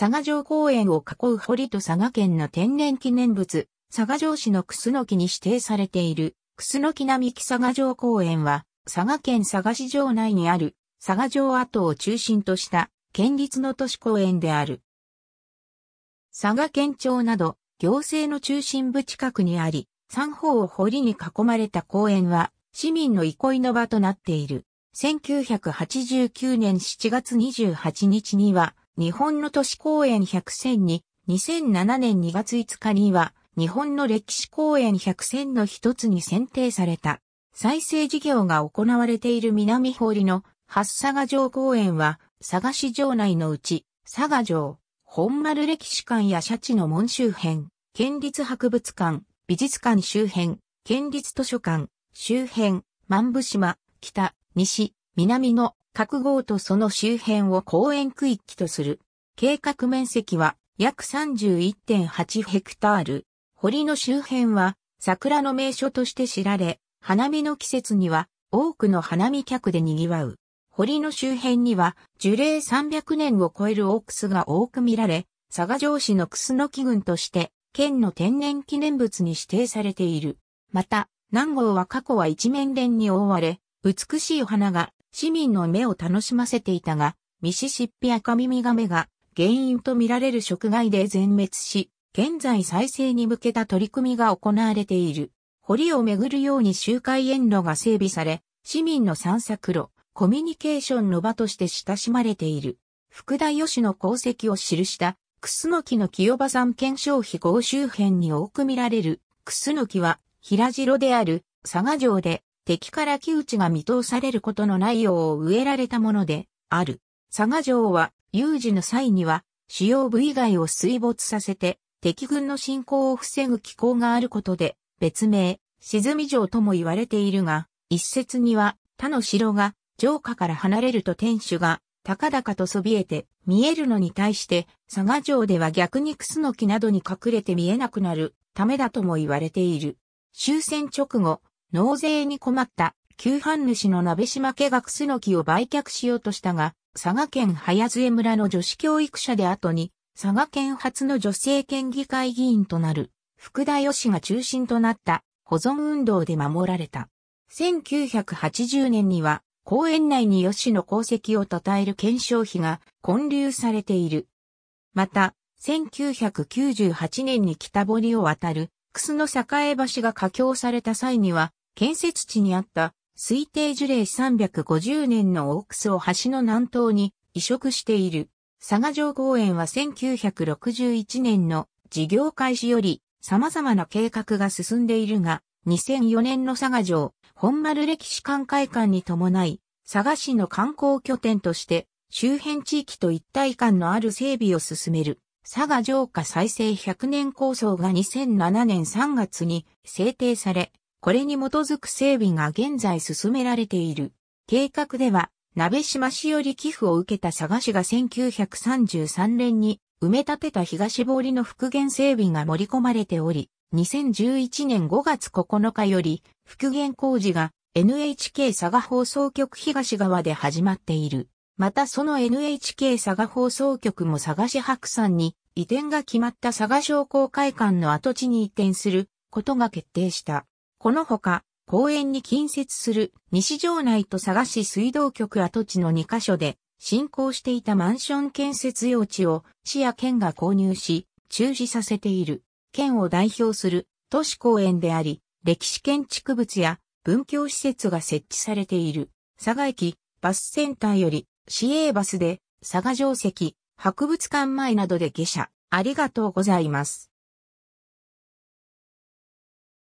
佐賀城公園を囲う堀と佐賀県の天然記念物、佐賀城市のクスノキに指定されている、クスノキ並木佐賀城公園は、佐賀県佐賀市城内にある、佐賀城跡を中心とした、県立の都市公園である。佐賀県庁など、行政の中心部近くにあり、三方を堀に囲まれた公園は、市民の憩いの場となっている。1989年7月28日には、日本の都市公園100選に、2007年2月5日には、日本の歴史公園100選の一つに選定された。再生事業が行われている南堀の八佐賀城公園は、佐賀市城内のうち、佐賀城、本丸歴史館やシャチの門周辺、県立博物館、美術館周辺、県立図書館、周辺、万部島、北、西、南の卓号とその周辺を公園区域とする。計画面積は約31.8ヘクタール。堀の周辺は桜の名所として知られ、花見の季節には多くの花見客で賑わう。堀の周辺には樹齢300年を超えるオークスが多く見られ、佐賀城市の楠木郡として県の天然記念物に指定されている。また、南郷は過去は一面連に覆われ、美しい花が市民の目を楽しませていたが、ミシシッピアカミミガメが原因とみられる食害で全滅し、現在再生に向けた取り組みが行われている。堀を巡るように周回沿路が整備され、市民の散策路、コミュニケーションの場として親しまれている。福田義の功績を記した、クスノキの清場山県消費号周辺に多く見られる、クスノキは、平城である、佐賀城で、敵から窮地が見通されることのないよう植えられたもので、ある。佐賀城は、有事の際には、主要部以外を水没させて、敵軍の侵攻を防ぐ機構があることで、別名、沈み城とも言われているが、一説には、他の城が、城下から離れると天守が、高々とそびえて、見えるのに対して、佐賀城では逆にクスノキなどに隠れて見えなくなる、ためだとも言われている。終戦直後、納税に困った旧藩主の鍋島家がクスノキを売却しようとしたが、佐賀県早杖村の女子教育者で後に、佐賀県初の女性県議会議員となる、福田義が中心となった保存運動で守られた。1980年には、公園内に吉の功績を称える検証費が建立されている。また、1998年に北堀を渡る、楠の栄橋が架橋された際には、建設地にあった推定樹齢350年のオークスを橋の南東に移植している。佐賀城公園は1961年の事業開始より様々な計画が進んでいるが、2004年の佐賀城本丸歴史館会館に伴い、佐賀市の観光拠点として周辺地域と一体感のある整備を進める。佐賀城下再生100年構想が2007年3月に制定され、これに基づく整備が現在進められている。計画では、鍋島市より寄付を受けた佐賀市が1933年に埋め立てた東堀の復元整備が盛り込まれており、2011年5月9日より復元工事が NHK 佐賀放送局東側で始まっている。またその NHK 佐賀放送局も佐賀市白山に移転が決まった佐賀商工会館の跡地に移転することが決定した。このほか、公園に近接する西城内と佐賀市水道局跡地の2カ所で進行していたマンション建設用地を市や県が購入し、中止させている県を代表する都市公園であり、歴史建築物や文教施設が設置されている佐賀駅バスセンターより市営バスで佐賀城跡博物館前などで下車ありがとうございます。